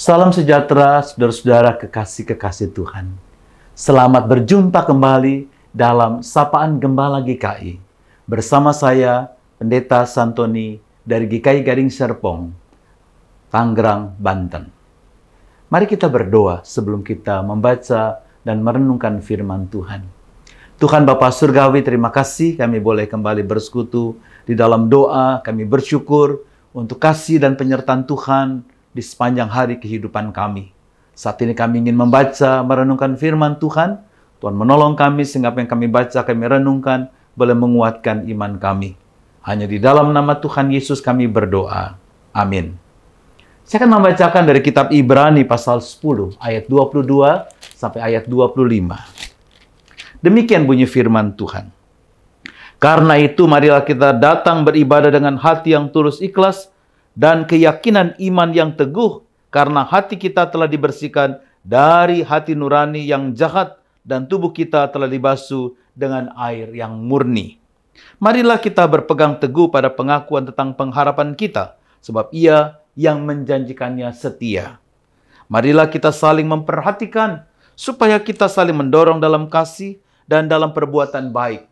Salam sejahtera saudara-saudara kekasih-kekasih Tuhan. Selamat berjumpa kembali dalam Sapaan Gembala GKI. Bersama saya, Pendeta Santoni dari GKI Gading Serpong, Tangerang, Banten. Mari kita berdoa sebelum kita membaca dan merenungkan firman Tuhan. Tuhan Bapa Surgawi, terima kasih kami boleh kembali bersekutu di dalam doa. Kami bersyukur untuk kasih dan penyertaan Tuhan di sepanjang hari kehidupan kami. Saat ini kami ingin membaca, merenungkan firman Tuhan. Tuhan menolong kami sehingga apa yang kami baca, kami renungkan, boleh menguatkan iman kami. Hanya di dalam nama Tuhan Yesus kami berdoa. Amin. Saya akan membacakan dari kitab Ibrani pasal 10 ayat 22 sampai ayat 25. Demikian bunyi firman Tuhan. Karena itu marilah kita datang beribadah dengan hati yang tulus ikhlas, dan keyakinan iman yang teguh karena hati kita telah dibersihkan dari hati nurani yang jahat dan tubuh kita telah dibasuh dengan air yang murni. Marilah kita berpegang teguh pada pengakuan tentang pengharapan kita sebab ia yang menjanjikannya setia. Marilah kita saling memperhatikan supaya kita saling mendorong dalam kasih dan dalam perbuatan baik.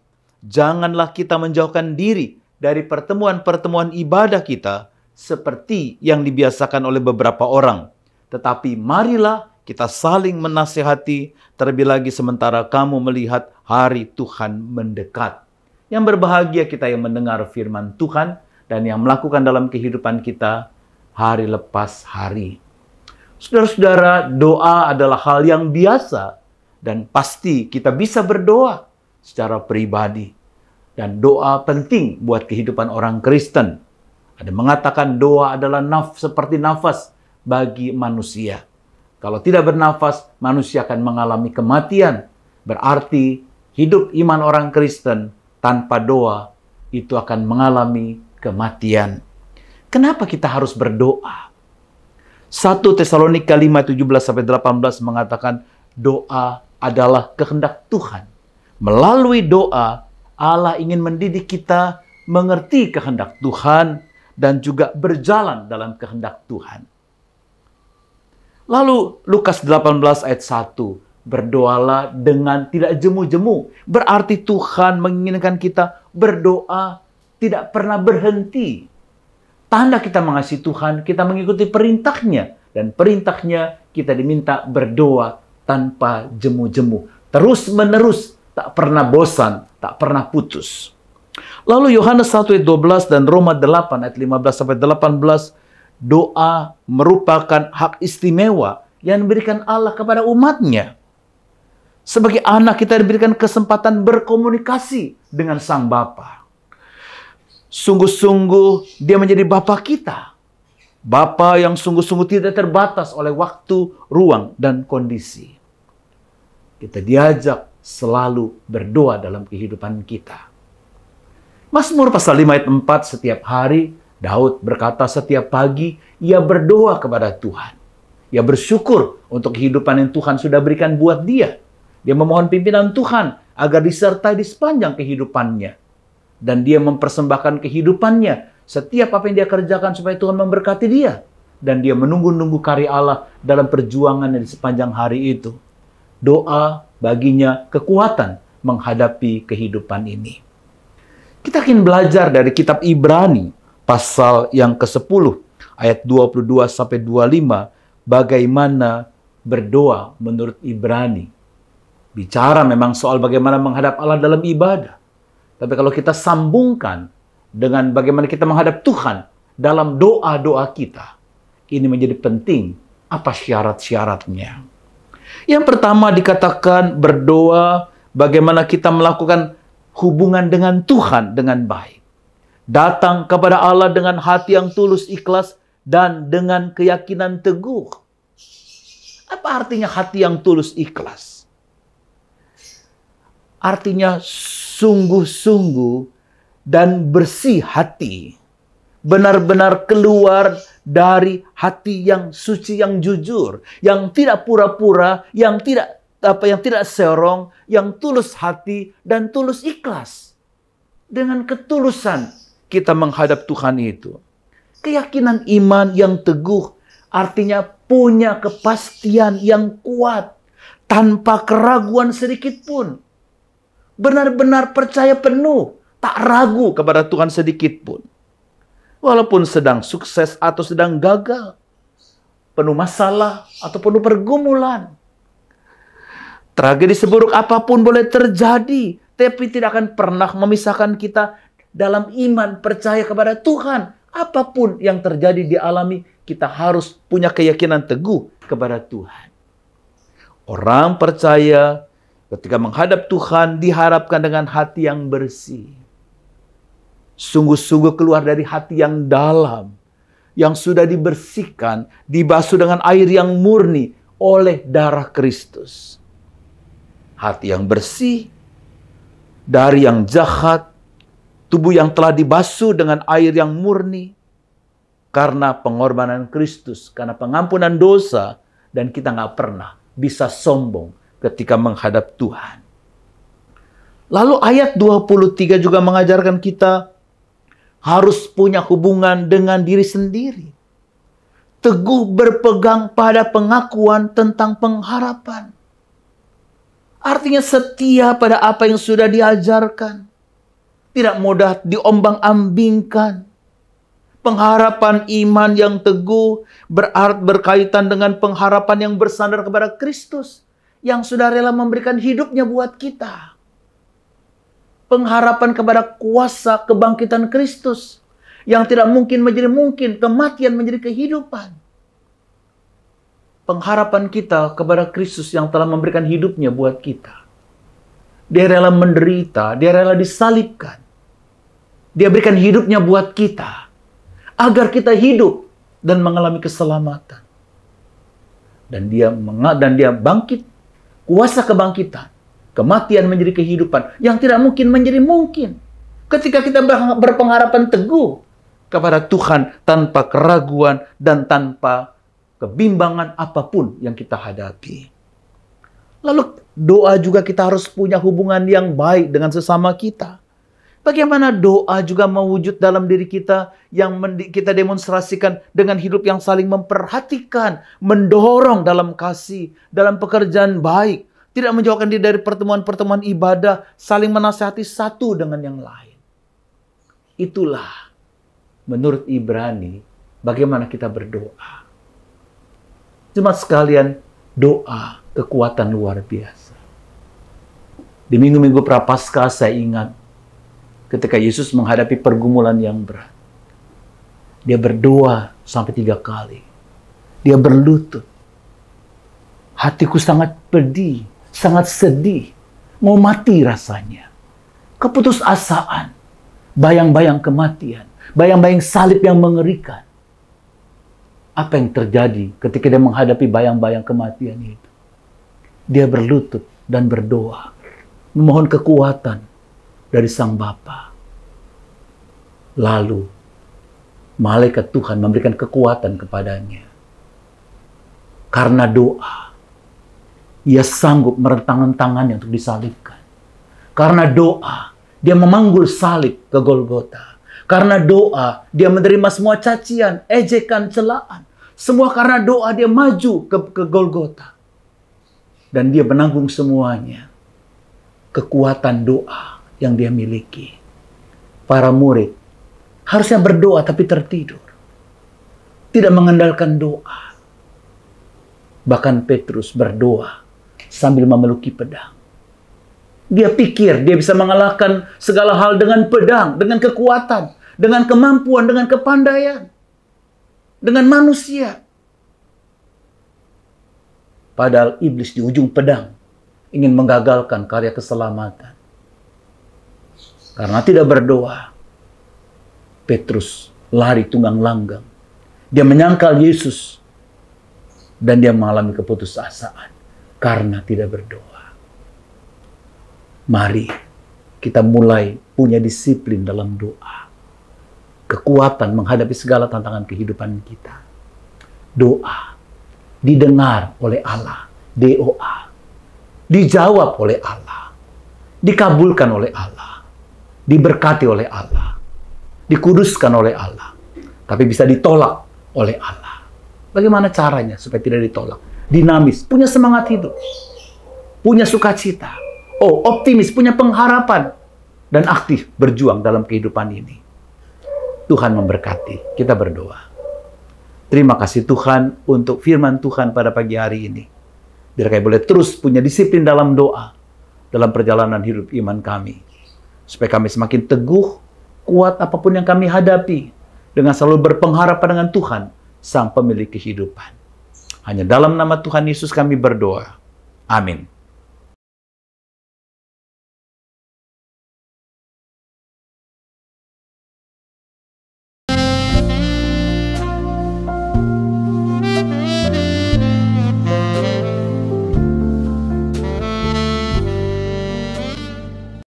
Janganlah kita menjauhkan diri dari pertemuan-pertemuan ibadah kita, seperti yang dibiasakan oleh beberapa orang. Tetapi marilah kita saling menasihati terlebih lagi sementara kamu melihat hari Tuhan mendekat. Yang berbahagia kita yang mendengar firman Tuhan dan yang melakukan dalam kehidupan kita hari lepas hari. Saudara-saudara, doa adalah hal yang biasa dan pasti kita bisa berdoa secara pribadi. Dan doa penting buat kehidupan orang Kristen ada mengatakan doa adalah naf seperti nafas bagi manusia. Kalau tidak bernafas, manusia akan mengalami kematian. Berarti hidup iman orang Kristen tanpa doa itu akan mengalami kematian. Kenapa kita harus berdoa? 1 Tesalonika 5, 17 sampai 18 mengatakan doa adalah kehendak Tuhan. Melalui doa, Allah ingin mendidik kita mengerti kehendak Tuhan, dan juga berjalan dalam kehendak Tuhan. Lalu Lukas 18 ayat 1, berdoalah dengan tidak jemu-jemu. Berarti Tuhan menginginkan kita berdoa tidak pernah berhenti. Tanda kita mengasihi Tuhan, kita mengikuti perintahnya. Dan perintahnya kita diminta berdoa tanpa jemu-jemu. Terus menerus, tak pernah bosan, tak pernah putus. Lalu Yohanes 1 ayat 12 dan Roma 8 ayat 15 sampai 18 doa merupakan hak istimewa yang diberikan Allah kepada umatnya. Sebagai anak kita diberikan kesempatan berkomunikasi dengan Sang Bapa. Sungguh-sungguh dia menjadi Bapa kita. Bapa yang sungguh-sungguh tidak terbatas oleh waktu, ruang, dan kondisi. Kita diajak selalu berdoa dalam kehidupan kita Mazmur pasal 5 ayat 4 setiap hari Daud berkata setiap pagi ia berdoa kepada Tuhan. Ia bersyukur untuk kehidupan yang Tuhan sudah berikan buat dia. Dia memohon pimpinan Tuhan agar disertai di sepanjang kehidupannya. Dan dia mempersembahkan kehidupannya setiap apa yang dia kerjakan supaya Tuhan memberkati dia. Dan dia menunggu-nunggu karya Allah dalam perjuangannya di sepanjang hari itu. Doa baginya kekuatan menghadapi kehidupan ini. Kita akan belajar dari kitab Ibrani pasal yang ke-10 ayat 22 sampai 25 bagaimana berdoa menurut Ibrani. Bicara memang soal bagaimana menghadap Allah dalam ibadah. Tapi kalau kita sambungkan dengan bagaimana kita menghadap Tuhan dalam doa-doa kita, ini menjadi penting apa syarat-syaratnya. Yang pertama dikatakan berdoa bagaimana kita melakukan hubungan dengan Tuhan dengan baik. Datang kepada Allah dengan hati yang tulus ikhlas dan dengan keyakinan teguh. Apa artinya hati yang tulus ikhlas? Artinya sungguh-sungguh dan bersih hati. Benar-benar keluar dari hati yang suci, yang jujur, yang tidak pura-pura, yang tidak apa yang tidak serong, yang tulus hati dan tulus ikhlas. Dengan ketulusan kita menghadap Tuhan itu. Keyakinan iman yang teguh artinya punya kepastian yang kuat tanpa keraguan sedikit pun. Benar-benar percaya penuh, tak ragu kepada Tuhan sedikit pun. Walaupun sedang sukses atau sedang gagal, penuh masalah atau penuh pergumulan, Tragedi seburuk apapun boleh terjadi, tapi tidak akan pernah memisahkan kita dalam iman percaya kepada Tuhan. Apapun yang terjadi dialami, kita harus punya keyakinan teguh kepada Tuhan. Orang percaya ketika menghadap Tuhan diharapkan dengan hati yang bersih. Sungguh-sungguh keluar dari hati yang dalam, yang sudah dibersihkan, dibasuh dengan air yang murni oleh darah Kristus hati yang bersih, dari yang jahat, tubuh yang telah dibasuh dengan air yang murni, karena pengorbanan Kristus, karena pengampunan dosa, dan kita nggak pernah bisa sombong ketika menghadap Tuhan. Lalu ayat 23 juga mengajarkan kita harus punya hubungan dengan diri sendiri. Teguh berpegang pada pengakuan tentang pengharapan. Artinya setia pada apa yang sudah diajarkan. Tidak mudah diombang-ambingkan. Pengharapan iman yang teguh berart berkaitan dengan pengharapan yang bersandar kepada Kristus yang sudah rela memberikan hidupnya buat kita. Pengharapan kepada kuasa kebangkitan Kristus yang tidak mungkin menjadi mungkin, kematian menjadi kehidupan pengharapan kita kepada Kristus yang telah memberikan hidupnya buat kita. Dia rela menderita, dia rela disalibkan. Dia berikan hidupnya buat kita agar kita hidup dan mengalami keselamatan. Dan dia dan dia bangkit, kuasa kebangkitan, kematian menjadi kehidupan yang tidak mungkin menjadi mungkin. Ketika kita berpengharapan teguh kepada Tuhan tanpa keraguan dan tanpa kebimbangan apapun yang kita hadapi. Lalu doa juga kita harus punya hubungan yang baik dengan sesama kita. Bagaimana doa juga mewujud dalam diri kita yang kita demonstrasikan dengan hidup yang saling memperhatikan, mendorong dalam kasih, dalam pekerjaan baik, tidak menjauhkan diri dari pertemuan-pertemuan ibadah, saling menasihati satu dengan yang lain. Itulah menurut Ibrani bagaimana kita berdoa. Cuma sekalian doa kekuatan luar biasa. Di minggu-minggu prapaskah saya ingat ketika Yesus menghadapi pergumulan yang berat. Dia berdoa sampai tiga kali. Dia berlutut. Hatiku sangat pedih, sangat sedih. Mau mati rasanya. Keputusasaan. Bayang-bayang kematian. Bayang-bayang salib yang mengerikan apa yang terjadi ketika dia menghadapi bayang-bayang kematian itu. Dia berlutut dan berdoa, memohon kekuatan dari Sang Bapa. Lalu, malaikat Tuhan memberikan kekuatan kepadanya. Karena doa, ia sanggup merentangkan tangannya untuk disalibkan. Karena doa, dia memanggul salib ke Golgota. Karena doa, dia menerima semua cacian, ejekan, celaan semua karena doa dia maju ke, ke Golgota. Dan dia menanggung semuanya. Kekuatan doa yang dia miliki. Para murid harusnya berdoa tapi tertidur. Tidak mengandalkan doa. Bahkan Petrus berdoa sambil memeluki pedang. Dia pikir dia bisa mengalahkan segala hal dengan pedang, dengan kekuatan, dengan kemampuan, dengan kepandaian dengan manusia. Padahal iblis di ujung pedang ingin menggagalkan karya keselamatan. Karena tidak berdoa, Petrus lari tunggang langgang. Dia menyangkal Yesus dan dia mengalami keputusasaan karena tidak berdoa. Mari kita mulai punya disiplin dalam doa kekuatan menghadapi segala tantangan kehidupan kita. Doa didengar oleh Allah, DOA. Dijawab oleh Allah. Dikabulkan oleh Allah. Diberkati oleh Allah. Dikuduskan oleh Allah. Tapi bisa ditolak oleh Allah. Bagaimana caranya supaya tidak ditolak? Dinamis, punya semangat hidup. Punya sukacita. Oh, optimis, punya pengharapan. Dan aktif berjuang dalam kehidupan ini. Tuhan memberkati. Kita berdoa. Terima kasih Tuhan untuk firman Tuhan pada pagi hari ini. Biar kami boleh terus punya disiplin dalam doa. Dalam perjalanan hidup iman kami. Supaya kami semakin teguh, kuat apapun yang kami hadapi. Dengan selalu berpengharapan dengan Tuhan, Sang Pemilik Kehidupan. Hanya dalam nama Tuhan Yesus kami berdoa. Amin.